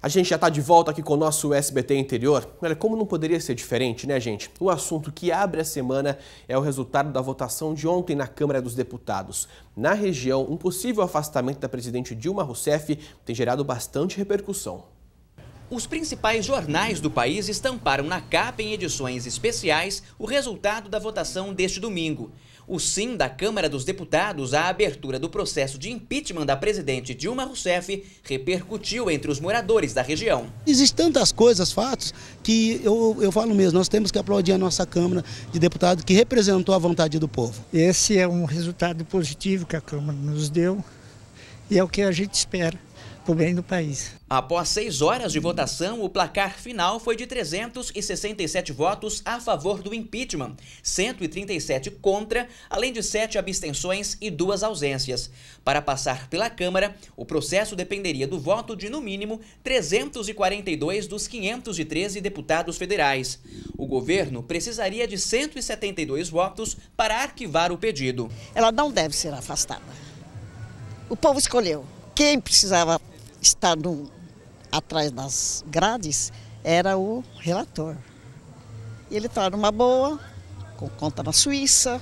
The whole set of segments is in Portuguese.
A gente já está de volta aqui com o nosso SBT interior. Olha, como não poderia ser diferente, né, gente? O assunto que abre a semana é o resultado da votação de ontem na Câmara dos Deputados. Na região, um possível afastamento da presidente Dilma Rousseff tem gerado bastante repercussão. Os principais jornais do país estamparam na capa em edições especiais o resultado da votação deste domingo. O sim da Câmara dos Deputados à abertura do processo de impeachment da presidente Dilma Rousseff repercutiu entre os moradores da região. Existem tantas coisas, fatos, que eu, eu falo mesmo, nós temos que aplaudir a nossa Câmara de Deputados que representou a vontade do povo. Esse é um resultado positivo que a Câmara nos deu e é o que a gente espera para o bem do país. Após seis horas de votação, o placar final foi de 367 votos a favor do impeachment, 137 contra, além de sete abstenções e duas ausências. Para passar pela Câmara, o processo dependeria do voto de, no mínimo, 342 dos 513 deputados federais. O governo precisaria de 172 votos para arquivar o pedido. Ela não deve ser afastada. O povo escolheu. Quem precisava estar no, atrás das grades era o relator. E ele está numa boa, com conta na Suíça,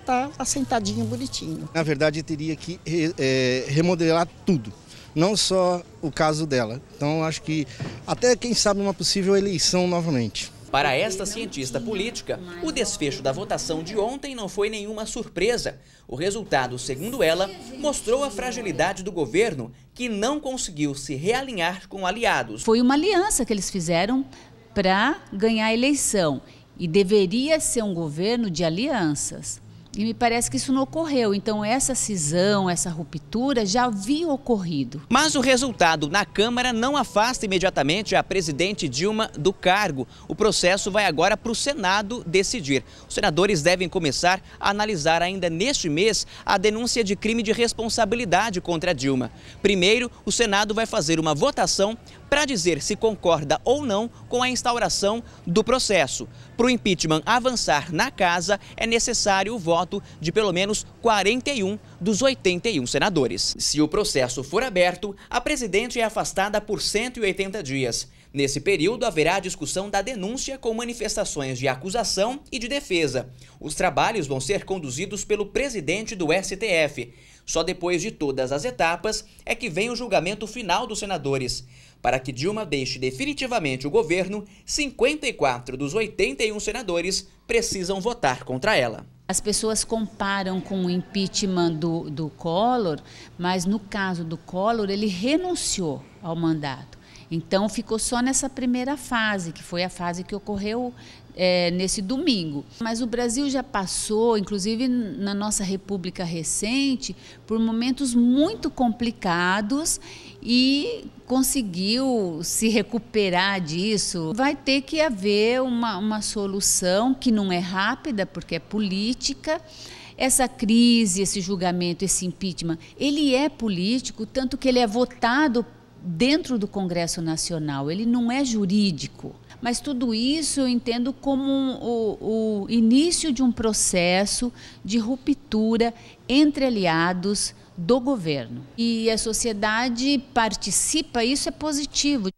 está assentadinho, bonitinho. Na verdade, teria que é, remodelar tudo, não só o caso dela. Então, acho que até, quem sabe, uma possível eleição novamente. Para esta cientista política, o desfecho da votação de ontem não foi nenhuma surpresa. O resultado, segundo ela, mostrou a fragilidade do governo, que não conseguiu se realinhar com aliados. Foi uma aliança que eles fizeram para ganhar a eleição e deveria ser um governo de alianças. E me parece que isso não ocorreu. Então, essa cisão, essa ruptura já havia ocorrido. Mas o resultado na Câmara não afasta imediatamente a presidente Dilma do cargo. O processo vai agora para o Senado decidir. Os senadores devem começar a analisar ainda neste mês a denúncia de crime de responsabilidade contra Dilma. Primeiro, o Senado vai fazer uma votação para dizer se concorda ou não com a instauração do processo. Para o impeachment avançar na casa, é necessário o voto voto de pelo menos 41 dos 81 senadores. Se o processo for aberto, a presidente é afastada por 180 dias. Nesse período, haverá discussão da denúncia com manifestações de acusação e de defesa. Os trabalhos vão ser conduzidos pelo presidente do STF. Só depois de todas as etapas é que vem o julgamento final dos senadores. Para que Dilma deixe definitivamente o governo, 54 dos 81 senadores precisam votar contra ela. As pessoas comparam com o impeachment do, do Collor, mas no caso do Collor, ele renunciou ao mandato. Então ficou só nessa primeira fase, que foi a fase que ocorreu é, nesse domingo. Mas o Brasil já passou, inclusive na nossa República recente, por momentos muito complicados e conseguiu se recuperar disso. Vai ter que haver uma, uma solução que não é rápida, porque é política. Essa crise, esse julgamento, esse impeachment, ele é político, tanto que ele é votado dentro do Congresso Nacional, ele não é jurídico. Mas tudo isso eu entendo como um, o, o início de um processo de ruptura entre aliados do governo. E a sociedade participa, isso é positivo.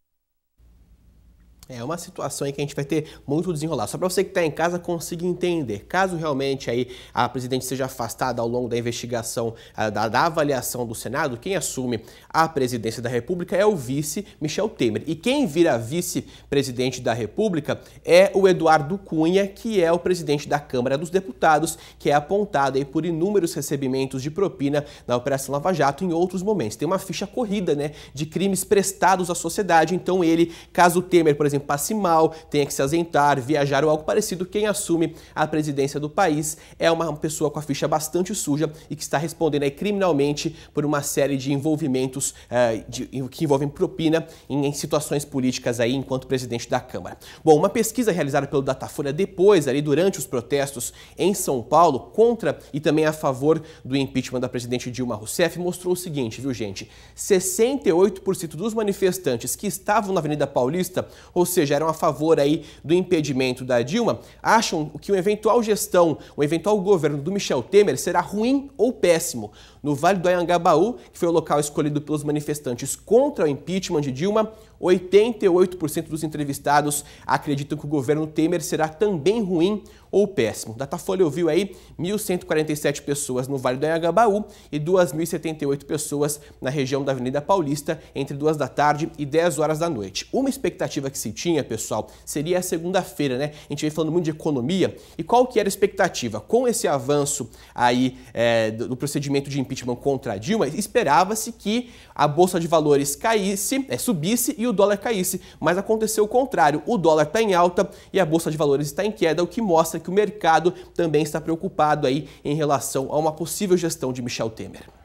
É uma situação em que a gente vai ter muito desenrolar. Só para você que está em casa consiga entender, caso realmente aí a presidente seja afastada ao longo da investigação, ah, da, da, avaliação do Senado, quem assume a presidência da República é o vice Michel Temer. E quem vira vice-presidente da República é o Eduardo Cunha, que é o presidente da Câmara dos Deputados, que é apontado aí por inúmeros recebimentos de propina na Operação Lava Jato em outros momentos. Tem uma ficha corrida né, de crimes prestados à sociedade, então ele, caso o Temer, por exemplo, exemplo, passe mal, tenha que se ausentar, viajar ou algo parecido, quem assume a presidência do país é uma pessoa com a ficha bastante suja e que está respondendo aí, criminalmente por uma série de envolvimentos eh, de, que envolvem propina em, em, situações políticas aí enquanto presidente da Câmara. Bom, uma pesquisa realizada pelo Datafolha depois, ali durante os protestos em São Paulo, contra e também a favor do impeachment da presidente Dilma Rousseff, mostrou o seguinte, viu gente? 68% dos manifestantes que estavam na Avenida Paulista, ou seja, eram a favor aí do impedimento da Dilma, acham que uma eventual gestão, um eventual governo do Michel Temer será ruim ou péssimo. No Vale do Anhangabaú, que foi o local escolhido pelos manifestantes contra o impeachment de Dilma, 88% dos entrevistados acreditam que o governo Temer será também ruim ou péssimo. Datafolha ouviu aí 1.147 pessoas no Vale do Anhangabaú e 2.078 pessoas na região da Avenida Paulista entre 2 da tarde e 10 horas da noite. Uma expectativa que se tinha, pessoal, seria a segunda-feira, né? A gente vem falando muito de economia e qual que era a expectativa? Com esse avanço aí é, do procedimento de impeachment contra a Dilma, esperava-se que a Bolsa de Valores caísse, é, subisse e o dólar caísse, mas aconteceu o contrário. O dólar está em alta e a Bolsa de Valores está em queda, o que mostra mostra que o mercado também está preocupado aí em relação a uma possível gestão de Michel Temer.